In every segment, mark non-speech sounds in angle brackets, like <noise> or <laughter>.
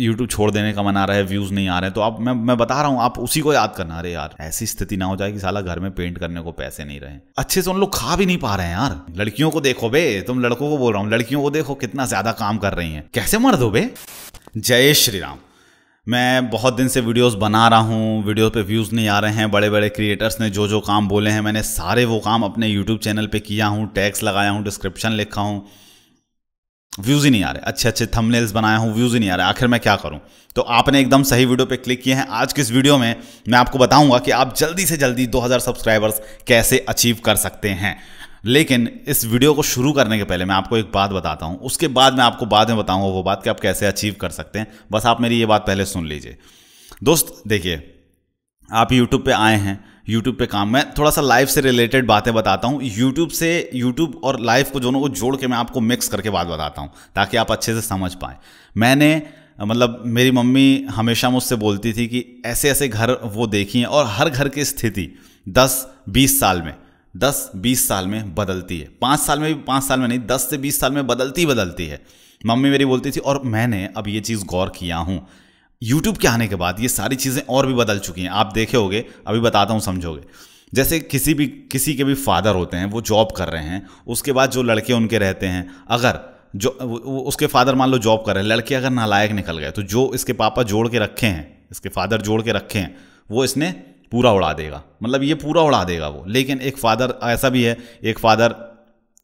YouTube छोड़ देने का मन आ रहा है व्यूज़ नहीं आ रहे हैं तो आप मैं मैं बता रहा हूँ आप उसी को याद करना अरे यार ऐसी स्थिति ना हो जाए कि साला घर में पेंट करने को पैसे नहीं रहे अच्छे से उन लोग खा भी नहीं पा रहे हैं यार लड़कियों को देखो बे तुम लड़कों को बोल रहा हूँ लड़कियों को देखो कितना ज़्यादा काम कर रही हैं कैसे मर दो बे जय श्री राम मैं बहुत दिन से वीडियोस बना रहा हूँ वीडियो पे व्यूज़ नहीं आ रहे हैं बड़े बड़े क्रिएटर्स ने जो जो काम बोले हैं मैंने सारे वो काम अपने यूट्यूब चैनल पे किया हूँ टैक्स लगाया हूँ डिस्क्रिप्शन लिखा हूँ व्यूज़ ही नहीं आ रहे अच्छे अच्छे थंबनेल्स बनाया हूँ व्यूज़ ही नहीं आ रहे आखिर मैं क्या करूँ तो आपने एकदम सही वीडियो पे क्लिक किए हैं आज के इस वीडियो में मैं आपको बताऊंगा कि आप जल्दी से जल्दी 2000 सब्सक्राइबर्स कैसे अचीव कर सकते हैं लेकिन इस वीडियो को शुरू करने के पहले मैं आपको एक बात बताता हूँ उसके बाद मैं आपको बाद में बताऊँगा वो बात कि आप कैसे अचीव कर सकते हैं बस आप मेरी ये बात पहले सुन लीजिए दोस्त देखिए आप यूट्यूब पर आए हैं यूट्यूब पे काम मैं थोड़ा सा लाइफ से रिलेटेड बातें बताता हूँ यूट्यूब से यूट्यूब और लाइफ को दोनों को जोड़ के मैं आपको मिक्स करके बात बताता हूँ ताकि आप अच्छे से समझ पाएँ मैंने मतलब मेरी मम्मी हमेशा मुझसे बोलती थी कि ऐसे ऐसे घर वो देखी हैं और हर घर की स्थिति दस बीस साल में दस बीस साल में बदलती है पाँच साल में भी पाँच साल में नहीं दस से बीस साल में बदलती बदलती है मम्मी मेरी बोलती थी और मैंने अब ये चीज़ गौर किया हूँ यूट्यूब के आने के बाद ये सारी चीज़ें और भी बदल चुकी हैं आप देखे होगे अभी बताता हूँ समझोगे जैसे किसी भी किसी के भी फादर होते हैं वो जॉब कर रहे हैं उसके बाद जो लड़के उनके रहते हैं अगर जो उसके फादर मान लो जॉब कर रहे हैं लड़के अगर नालायक निकल गए तो जो इसके पापा जोड़ के रखे हैं इसके फादर जोड़ के रखे हैं वो इसने पूरा उड़ा देगा मतलब ये पूरा उड़ा देगा वो लेकिन एक फादर ऐसा भी है एक फादर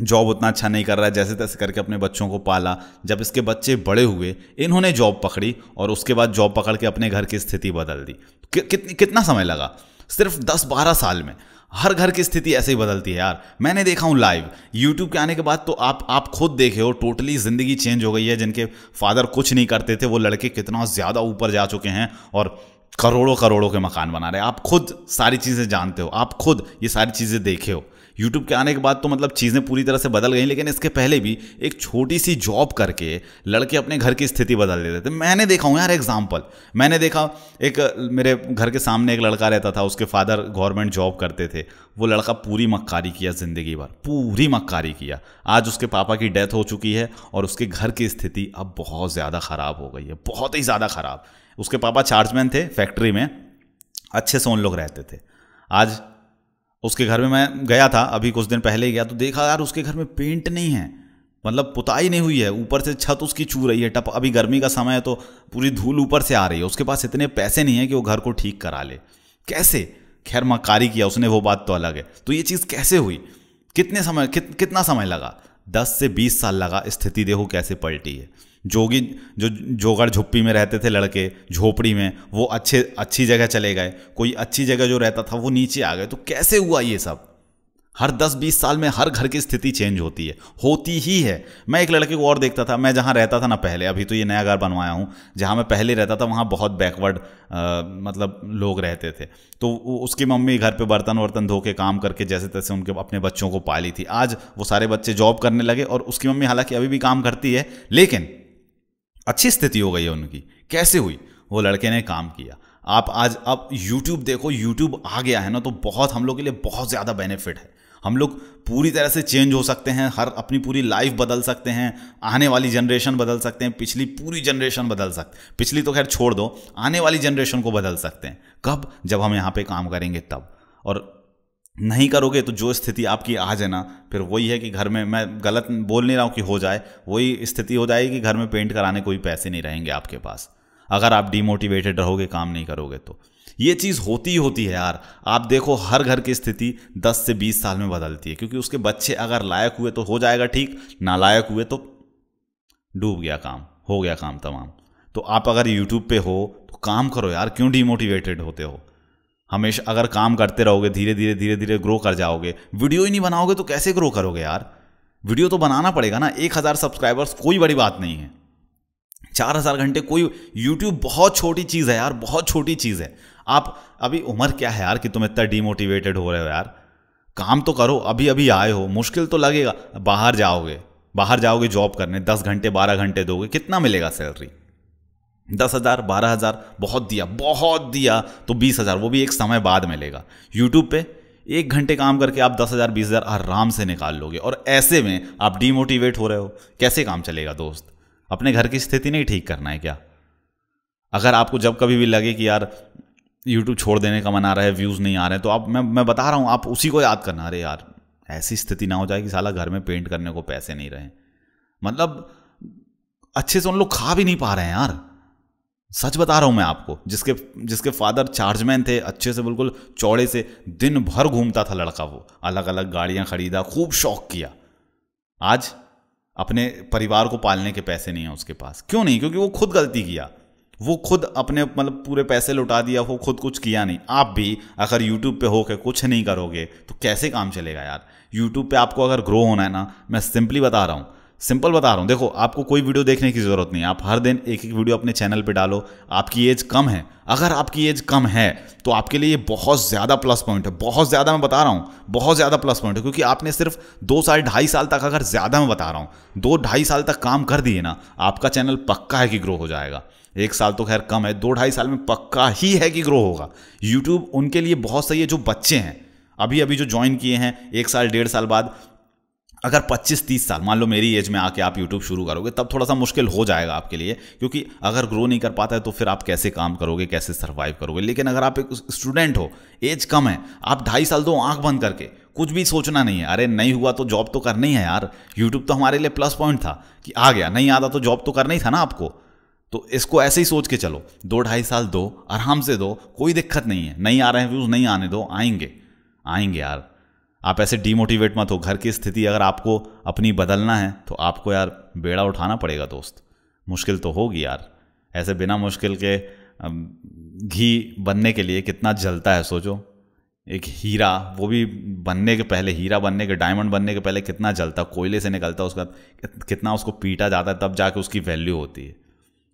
जॉब उतना अच्छा नहीं कर रहा है जैसे तैसे करके अपने बच्चों को पाला जब इसके बच्चे बड़े हुए इन्होंने जॉब पकड़ी और उसके बाद जॉब पकड़ के अपने घर की स्थिति बदल दी कितनी कितना समय लगा सिर्फ दस बारह साल में हर घर की स्थिति ऐसे ही बदलती है यार मैंने देखा हूँ लाइव यूट्यूब के आने के बाद तो आप आप खुद देखे हो टोटली ज़िंदगी चेंज हो गई है जिनके फादर कुछ नहीं करते थे वो लड़के कितना ज़्यादा ऊपर जा चुके हैं और करोड़ों करोड़ों के मकान बना रहे हैं आप खुद सारी चीज़ें जानते हो आप खुद ये सारी चीज़ें देखे हो यूट्यूब के आने के बाद तो मतलब चीज़ें पूरी तरह से बदल गई लेकिन इसके पहले भी एक छोटी सी जॉब करके लड़के अपने घर की स्थिति बदल देते थे मैंने देखा हूँ यार एग्जाम्पल मैंने देखा एक मेरे घर के सामने एक लड़का रहता था उसके फादर गवर्नमेंट जॉब करते थे वो लड़का पूरी मक्कारी किया ज़िंदगी भर पूरी मक्कारी किया आज उसके पापा की डेथ हो चुकी है और उसके घर की स्थिति अब बहुत ज़्यादा ख़राब हो गई है बहुत ही ज़्यादा ख़राब उसके पापा चार्जमैन थे फैक्ट्री में अच्छे से उन लोग रहते थे आज उसके घर में मैं गया था अभी कुछ दिन पहले ही गया तो देखा यार उसके घर में पेंट नहीं है मतलब पुताई नहीं हुई है ऊपर से छत उसकी छू रही है टप अभी गर्मी का समय है तो पूरी धूल ऊपर से आ रही है उसके पास इतने पैसे नहीं है कि वो घर को ठीक करा ले कैसे खैर मकारी किया उसने वो बात तो अलग है तो ये चीज़ कैसे हुई कितने समय कितना समय लगा दस से बीस साल लगा स्थिति देखो कैसे पलटी है जोगी जो जोगड़ झुप्पी में रहते थे लड़के झोपड़ी में वो अच्छे अच्छी जगह चले गए कोई अच्छी जगह जो रहता था वो नीचे आ गए तो कैसे हुआ ये सब हर 10-20 साल में हर घर की स्थिति चेंज होती है होती ही है मैं एक लड़के को और देखता था मैं जहाँ रहता था ना पहले अभी तो ये नया घर बनवाया हूँ जहाँ मैं पहले रहता था वहाँ बहुत बैकवर्ड मतलब लोग रहते थे तो उसकी मम्मी घर पे बर्तन वर्तन धो के काम करके जैसे तैसे उनके अपने बच्चों को पाली थी आज वो सारे बच्चे जॉब करने लगे और उसकी मम्मी हालांकि अभी भी काम करती है लेकिन अच्छी स्थिति हो गई है उनकी कैसे हुई वो लड़के ने काम किया आप आज अब YouTube देखो YouTube आ गया है ना तो बहुत हम लोग के लिए बहुत ज़्यादा बेनिफिट है हम लोग पूरी तरह से चेंज हो सकते हैं हर अपनी पूरी लाइफ बदल सकते हैं आने वाली जनरेशन बदल सकते हैं पिछली पूरी जनरेशन बदल सकते पिछली तो खैर छोड़ दो आने वाली जनरेशन को बदल सकते हैं कब जब हम यहाँ पे काम करेंगे तब और नहीं करोगे तो जो स्थिति आपकी आ जाए ना फिर वही है कि घर में मैं गलत बोल नहीं रहा हूँ कि हो जाए वही स्थिति हो जाएगी कि घर में पेंट कराने कोई पैसे नहीं रहेंगे आपके पास अगर आप डिमोटिवेटेड रहोगे काम नहीं करोगे तो ये चीज़ होती ही होती है यार आप देखो हर घर की स्थिति 10 से 20 साल में बदलती है क्योंकि उसके बच्चे अगर लायक हुए तो हो जाएगा ठीक नालायक हुए तो डूब गया काम हो गया काम तमाम तो आप अगर यूट्यूब पे हो तो काम करो यार क्यों डीमोटिवेटेड होते हो हमेशा अगर काम करते रहोगे धीरे धीरे धीरे धीरे ग्रो कर जाओगे वीडियो ही नहीं बनाओगे तो कैसे ग्रो करोगे यार वीडियो तो बनाना पड़ेगा ना एक हज़ार सब्सक्राइबर्स कोई बड़ी बात नहीं है चार हज़ार घंटे कोई यूट्यूब बहुत छोटी चीज़ है यार बहुत छोटी चीज़ है आप अभी उम्र क्या है यार कि तुम इतना डीमोटिवेटेड हो रहे हो यार काम तो करो अभी अभी आए हो मुश्किल तो लगेगा बाहर जाओगे बाहर जाओगे जॉब करने दस घंटे बारह घंटे दोगे कितना मिलेगा सैलरी दस हज़ार बारह हज़ार बहुत दिया बहुत दिया तो बीस हज़ार वो भी एक समय बाद मिलेगा यूट्यूब पे एक घंटे काम करके आप दस हज़ार बीस हज़ार आराम से निकाल लोगे और ऐसे में आप डीमोटिवेट हो रहे हो कैसे काम चलेगा दोस्त अपने घर की स्थिति नहीं ठीक करना है क्या अगर आपको जब कभी भी लगे कि यार यूट्यूब छोड़ देने का मन आ रहा है व्यूज़ नहीं आ रहे हैं तो आप मैं मैं बता रहा हूँ आप उसी को याद करना अरे यार ऐसी स्थिति ना हो जाए कि साला घर में पेंट करने को पैसे नहीं रहे मतलब अच्छे से उन लोग खा भी नहीं पा रहे हैं यार सच बता रहा हूँ मैं आपको जिसके जिसके फादर चार्जमैन थे अच्छे से बिल्कुल चौड़े से दिन भर घूमता था लड़का वो अलग अलग गाड़ियाँ खरीदा खूब शौक किया आज अपने परिवार को पालने के पैसे नहीं है उसके पास क्यों नहीं क्योंकि वो खुद गलती किया वो खुद अपने मतलब पूरे पैसे लुटा दिया वो खुद कुछ किया नहीं आप भी अगर यूट्यूब पे होकर कुछ नहीं करोगे तो कैसे काम चलेगा यार यूट्यूब पे आपको अगर ग्रो होना है ना मैं सिंपली बता रहा हूँ सिंपल बता रहा हूँ देखो आपको कोई वीडियो देखने की ज़रूरत नहीं आप हर दिन एक एक वीडियो अपने चैनल पे डालो आपकी एज कम है अगर आपकी एज कम है तो आपके लिए बहुत ज़्यादा प्लस पॉइंट है बहुत ज़्यादा मैं बता रहा हूँ बहुत ज़्यादा प्लस पॉइंट है क्योंकि आपने सिर्फ दो साल ढाई साल तक अगर ज़्यादा मैं बता रहा हूँ दो ढाई साल तक काम कर दिए ना आपका चैनल पक्का है कि ग्रो हो जाएगा एक साल तो खैर कम है दो ढाई साल में पक्का ही है कि ग्रो होगा यूट्यूब उनके लिए बहुत सही है जो बच्चे हैं अभी अभी जो ज्वाइन किए हैं एक साल डेढ़ साल बाद अगर 25-30 साल मान लो मेरी एज में आके आप यूट्यूब शुरू करोगे तब थोड़ा सा मुश्किल हो जाएगा आपके लिए क्योंकि अगर ग्रो नहीं कर पाता है तो फिर आप कैसे काम करोगे कैसे सर्वाइव करोगे लेकिन अगर आप एक स्टूडेंट हो एज कम है आप ढाई साल दो आंख बंद करके कुछ भी सोचना नहीं है अरे नहीं हुआ तो जॉब तो करना ही है यार यूट्यूब तो हमारे लिए प्लस पॉइंट था कि आ गया नहीं आता तो जॉब तो करना ही था ना आपको तो इसको ऐसे ही सोच के चलो दो ढाई साल दो आराम से दो कोई दिक्कत नहीं है नहीं आ रहे हैं व्यूज़ नहीं आने दो आएंगे आएंगे यार आप ऐसे डीमोटिवेट मत हो घर की स्थिति अगर आपको अपनी बदलना है तो आपको यार बेड़ा उठाना पड़ेगा दोस्त मुश्किल तो होगी यार ऐसे बिना मुश्किल के घी बनने के लिए कितना जलता है सोचो एक हीरा वो भी बनने के पहले हीरा बनने के डायमंड बनने के पहले कितना जलता कोयले से निकलता उसका कितना उसको पीटा जाता है तब जाके उसकी वैल्यू होती है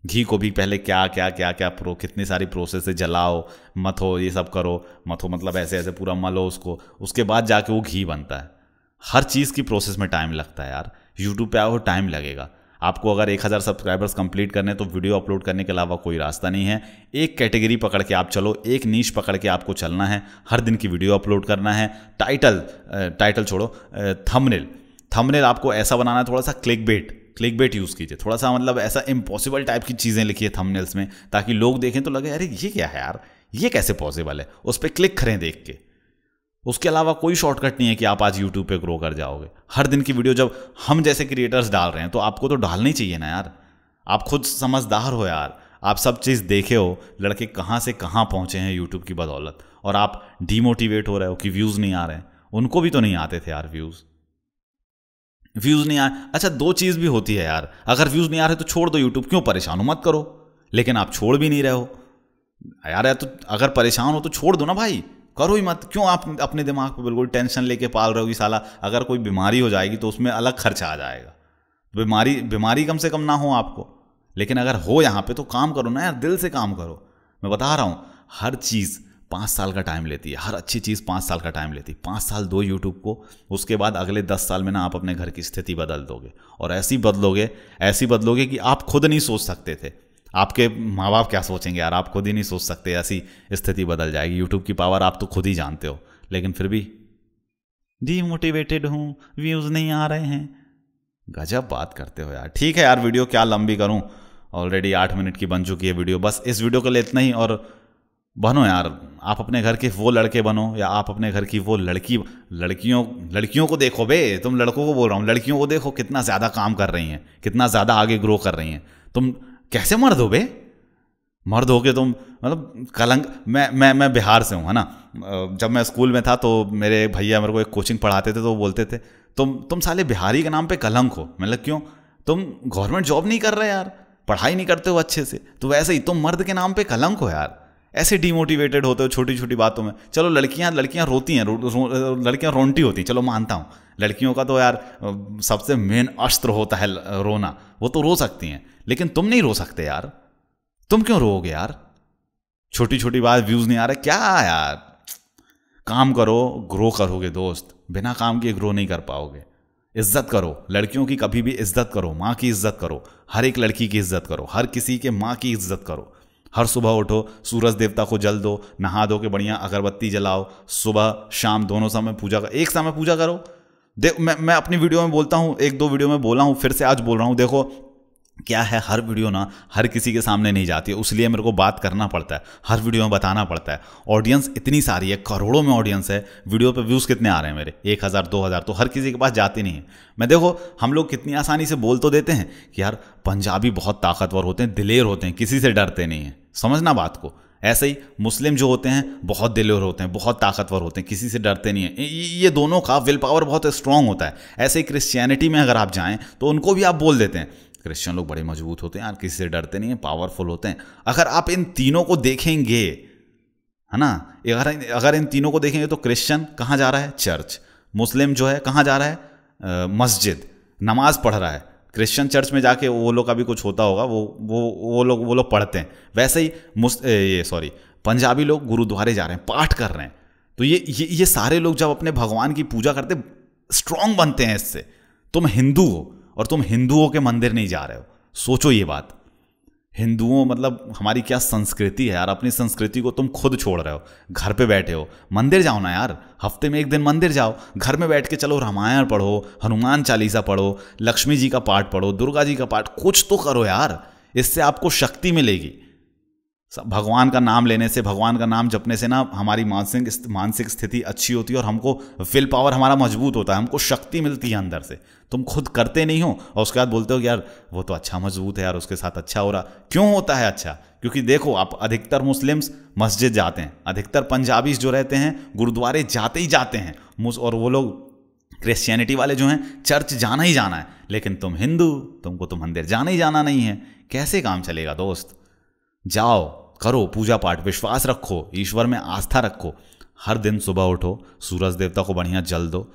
घी को भी पहले क्या क्या क्या क्या प्रो कितनी सारी प्रोसेस से जलाओ मथो ये सब करो मथो मतलब ऐसे ऐसे पूरा मलो उसको उसके बाद जाके वो घी बनता है हर चीज़ की प्रोसेस में टाइम लगता है यार यूट्यूब पे आओ टाइम लगेगा आपको अगर 1000 सब्सक्राइबर्स कंप्लीट करने तो वीडियो अपलोड करने के अलावा कोई रास्ता नहीं है एक कैटेगरी पकड़ के आप चलो एक नीच पकड़ के आपको चलना है हर दिन की वीडियो अपलोड करना है टाइटल टाइटल छोड़ो थंबनेल थंबनेल आपको ऐसा बनाना है थोड़ा सा click bait click bait use कीजिए थोड़ा सा मतलब ऐसा इम्पॉसिबल टाइप की चीज़ें लिखिए थंबनेल्स में ताकि लोग देखें तो लगे अरे ये क्या है यार ये कैसे पॉसिबल है उस पर क्लिक करें देख के उसके अलावा कोई शॉर्टकट नहीं है कि आप आज यूट्यूब पे ग्रो कर जाओगे हर दिन की वीडियो जब हम जैसे क्रिएटर्स डाल रहे हैं तो आपको तो डालनी चाहिए ना यार आप खुद समझदार हो यार आप सब चीज़ देखे हो लड़के कहाँ से कहाँ पहुँचे हैं यूट्यूब की बदौलत और आप डीमोटिवेट हो रहे हो कि व्यूज़ नहीं आ रहे हैं उनको भी तो नहीं आते थे यार व्यूज़ व्यूज़ नहीं आए अच्छा दो चीज़ भी होती है यार अगर व्यूज़ नहीं आ रहे तो छोड़ दो यूट्यूब क्यों परेशान हो मत करो लेकिन आप छोड़ भी नहीं रहे हो यार यार तो अगर परेशान हो तो छोड़ दो ना भाई करो ही मत क्यों आप अपने दिमाग पे बिल्कुल टेंशन लेके पाल रहे हो साला अगर कोई बीमारी हो जाएगी तो उसमें अलग खर्चा आ जाएगा बीमारी बीमारी कम से कम ना हो आपको लेकिन अगर हो यहाँ पे तो काम करो ना यार दिल से काम करो मैं बता रहा हूँ हर चीज़ पाँच साल का टाइम लेती है हर अच्छी चीज़ पाँच साल का टाइम लेती है पाँच साल दो यूट्यूब को उसके बाद अगले दस साल में ना आप अपने घर की स्थिति बदल दोगे और ऐसी बदलोगे ऐसी बदलोगे कि आप खुद नहीं सोच सकते थे आपके माँ बाप क्या सोचेंगे यार आप खुद ही नहीं सोच सकते ऐसी स्थिति बदल जाएगी यूट्यूब की पावर आप तो खुद ही जानते हो लेकिन फिर भी डीमोटिवेटेड हूँ व्यूज़ नहीं आ रहे हैं गजब बात करते हो यार ठीक है यार वीडियो क्या लंबी करूँ ऑलरेडी आठ मिनट की बन चुकी है वीडियो बस इस वीडियो को ले इतना ही और बनो यार आप अपने घर के वो लड़के बनो या आप अपने घर की वो लड़की लड़कियों लड़कियों को देखो बे तुम लड़कों को बोल रहा हूँ लड़कियों को देखो कितना ज़्यादा काम कर रही हैं कितना ज़्यादा आगे ग्रो कर रही हैं तुम कैसे मर्द हो बे मर्द हो के तुम मतलब कलंक मैं मैं मैं बिहार से हूँ है ना जब मैं स्कूल में था तो मेरे भैया मेरे को एक कोचिंग पढ़ाते थे तो बोलते थे तुम तुम साले बिहारी के नाम पे कलंक हो मतलब क्यों तुम गवर्नमेंट जॉब नहीं कर रहे यार पढ़ाई नहीं करते हो अच्छे से तो वैसे ही तुम मर्द के नाम पे कलंक हो यार ऐसे डिमोटिवेटेड होते हो छोटी छोटी बातों में चलो लड़कियां लड़कियां रोती हैं रो, रो, लड़कियां रोनटी होती हैं चलो मानता हूँ लड़कियों का तो यार सबसे मेन अस्त्र होता है रोना वो तो रो सकती हैं लेकिन तुम नहीं रो सकते यार तुम क्यों रोओगे यार छोटी छोटी बात व्यूज़ नहीं आ रहे क्या यार काम करो ग्रो करोगे दोस्त बिना काम के ग्रो नहीं कर पाओगे इज्जत करो लड़कियों की कभी भी इज्जत करो माँ की इज्जत करो हर एक लड़की की इज्जत करो हर किसी के माँ की इज्जत करो हर सुबह उठो सूरज देवता को जल दो नहा दो के बढ़िया अगरबत्ती जलाओ सुबह शाम दोनों समय पूजा करो एक समय पूजा करो देख मैं मैं अपनी वीडियो में बोलता हूँ एक दो वीडियो में बोला हूँ फिर से आज बोल रहा हूँ देखो क्या है हर वीडियो ना हर किसी के सामने नहीं जाती है उसलिए मेरे को बात करना पड़ता है हर वीडियो में बताना पड़ता है ऑडियंस इतनी सारी है करोड़ों में ऑडियंस है वीडियो पे व्यूज़ कितने आ रहे हैं मेरे एक हज़ार दो हज़ार तो हर किसी के पास जाते नहीं है मैं देखो हम लोग कितनी आसानी से बोल तो देते हैं कि यार पंजाबी बहुत ताकतवर होते हैं दिलेर होते हैं किसी से डरते नहीं हैं समझना बात को ऐसे ही मुस्लिम जो होते हैं बहुत दिलेर होते हैं बहुत ताकतवर होते हैं किसी से डरते नहीं हैं ये दोनों का विल पावर बहुत स्ट्रांग होता है ऐसे ही क्रिश्चियनिटी में अगर आप जाएं तो उनको भी आप बोल देते हैं क्रिश्चियन लोग बड़े मजबूत होते हैं यार किसी से डरते नहीं हैं पावरफुल होते हैं अगर आप इन तीनों को देखेंगे है ना अगर अगर इन तीनों को देखेंगे तो क्रिश्चियन कहाँ जा रहा है चर्च मुस्लिम जो है कहाँ जा रहा है मस्जिद नमाज पढ़ रहा है क्रिश्चियन चर्च में जाके वो लोग का भी कुछ होता होगा वो वो वो लोग वो लोग पढ़ते हैं वैसे ही मुस् ये सॉरी पंजाबी लोग गुरुद्वारे जा रहे हैं पाठ कर रहे हैं तो ये ये ये सारे लोग जब अपने भगवान की पूजा करते स्ट्रांग बनते हैं इससे तुम हिंदू हो और तुम हिंदुओं के मंदिर नहीं जा रहे हो सोचो ये बात हिंदुओं मतलब हमारी क्या संस्कृति है यार अपनी संस्कृति को तुम खुद छोड़ रहे हो घर पे बैठे हो मंदिर जाओ ना यार हफ्ते में एक दिन मंदिर जाओ घर में बैठ के चलो रामायण पढ़ो हनुमान चालीसा पढ़ो लक्ष्मी जी का पाठ पढ़ो दुर्गा जी का पाठ कुछ तो करो यार इससे आपको शक्ति मिलेगी भगवान का नाम लेने से भगवान का नाम जपने से ना हमारी मानसिक मानसिक स्थिति अच्छी होती है और हमको विल पावर हमारा मजबूत होता है हमको शक्ति मिलती है अंदर से तुम खुद करते नहीं हो और उसके बाद बोलते हो यार वो तो अच्छा मजबूत है यार उसके साथ अच्छा हो रहा क्यों होता है अच्छा क्योंकि देखो आप अधिकतर मुस्लिम्स मस्जिद जाते हैं अधिकतर पंजाबीज जो रहते हैं गुरुद्वारे जाते ही जाते हैं और वो लोग क्रिश्चियनिटी वाले जो हैं चर्च जाना ही जाना है लेकिन तुम हिंदू तुमको तो मंदिर जाना ही जाना नहीं है कैसे काम चलेगा दोस्त जाओ करो पूजा पाठ विश्वास रखो ईश्वर में आस्था रखो हर दिन सुबह उठो सूरज देवता को बढ़िया जल दो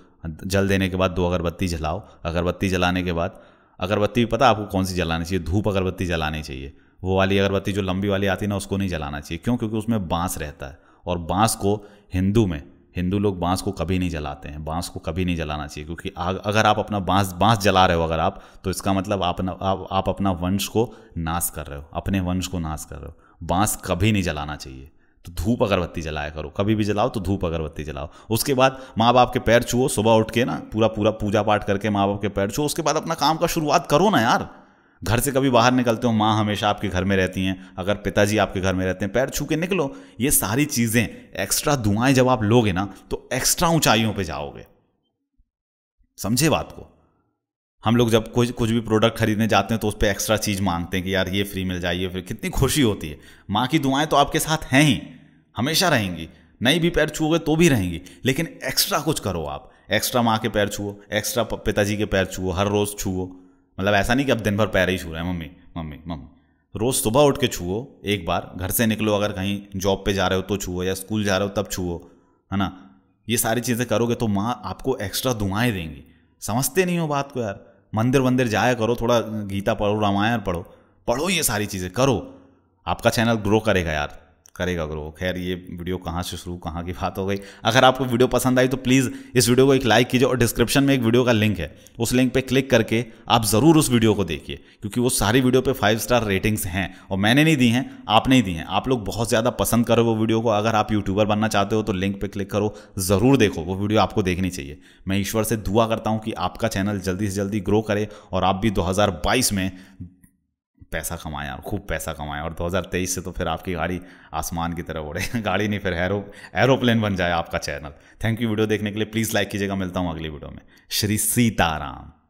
जल देने के बाद दो अगरबत्ती जलाओ अगरबत्ती जलाने के बाद अगरबत्ती पता आपको कौन सी जलानी चाहिए धूप अगरबत्ती जलानी चाहिए वो वाली अगरबत्ती जो लंबी वाली आती है ना उसको नहीं जलाना चाहिए क्यों क्योंकि उसमें बांस रहता है और बांस को हिंदू में हिंदू लोग बांस को कभी नहीं जलाते हैं बांस को कभी नहीं जलाना चाहिए क्योंकि आग अगर आप अपना बांस बांस जला रहे हो अगर आप तो इसका मतलब आप, आप, आप अपना वंश को नाश कर रहे हो अपने वंश को नाश कर रहे हो बांस कभी नहीं जलाना चाहिए तो धूप अगरबत्ती जलाया करो कभी भी जलाओ तो धूप अगरबत्ती जलाओ उसके बाद माँ बाप के पैर छुओ सुबह उठ के ना पूरा पूरा पूजा पाठ करके माँ बाप के पैर छुओ उसके बाद अपना काम का शुरुआत करो ना यार घर से कभी बाहर निकलते हो माँ हमेशा आपके घर में रहती हैं अगर पिताजी आपके घर में रहते हैं पैर छू के निकलो ये सारी चीज़ें एक्स्ट्रा दुआएं जब आप लोगे ना तो एक्स्ट्रा ऊंचाइयों पे जाओगे समझे बात को हम लोग जब कुछ कुछ भी प्रोडक्ट खरीदने जाते हैं तो उस पर एक्स्ट्रा चीज़ मांगते हैं कि यार ये फ्री मिल जाइए फिर कितनी खुशी होती है माँ की दुआएं तो आपके साथ हैं ही हमेशा रहेंगी नहीं भी पैर छूओगे तो भी रहेंगी लेकिन एक्स्ट्रा कुछ करो आप एक्स्ट्रा माँ के पैर छुओ एक्स्ट्रा पिताजी के पैर छुओ हर रोज़ छुओ मतलब ऐसा नहीं कि अब दिन भर पैर ही छू रहे हैं मम्मी मम्मी मम्मी रोज़ सुबह उठ के छुओ एक बार घर से निकलो अगर कहीं जॉब पे जा रहे हो तो छुओ या स्कूल जा रहे हो तब छुओ है ना ये सारी चीज़ें करोगे तो माँ आपको एक्स्ट्रा दुआएं देंगी समझते नहीं हो बात को यार मंदिर वंदिर जाया करो थोड़ा गीता पढ़ो रामायण पढ़ो पढ़ो ये सारी चीज़ें करो आपका चैनल ग्रो करेगा यार करेगा ग्रो खैर ये वीडियो कहाँ से शुरू कहाँ की बात हो गई अगर आपको वीडियो पसंद आई तो प्लीज़ इस वीडियो को एक लाइक कीजिए और डिस्क्रिप्शन में एक वीडियो का लिंक है उस लिंक पे क्लिक करके आप ज़रूर उस वीडियो को देखिए क्योंकि वो सारी वीडियो पे फाइव स्टार रेटिंग्स हैं और मैंने नहीं दी हैं आपने ही दी हैं आप लोग बहुत ज़्यादा पसंद करो वो वीडियो को अगर आप यूट्यूबर बनना चाहते हो तो लिंक पर क्लिक करो ज़रूर देखो वो वीडियो आपको देखनी चाहिए मैं ईश्वर से दुआ करता हूँ कि आपका चैनल जल्दी से जल्दी ग्रो करे और आप भी दो में पैसा कमाया और खूब पैसा कमाया और 2023 से तो फिर आपकी गाड़ी आसमान की तरह उड़े <laughs> गाड़ी नहीं फिर एरो एरोप्लेन बन जाए आपका चैनल थैंक यू वीडियो देखने के लिए प्लीज़ लाइक कीजिएगा मिलता हूँ अगली वीडियो में श्री सीताराम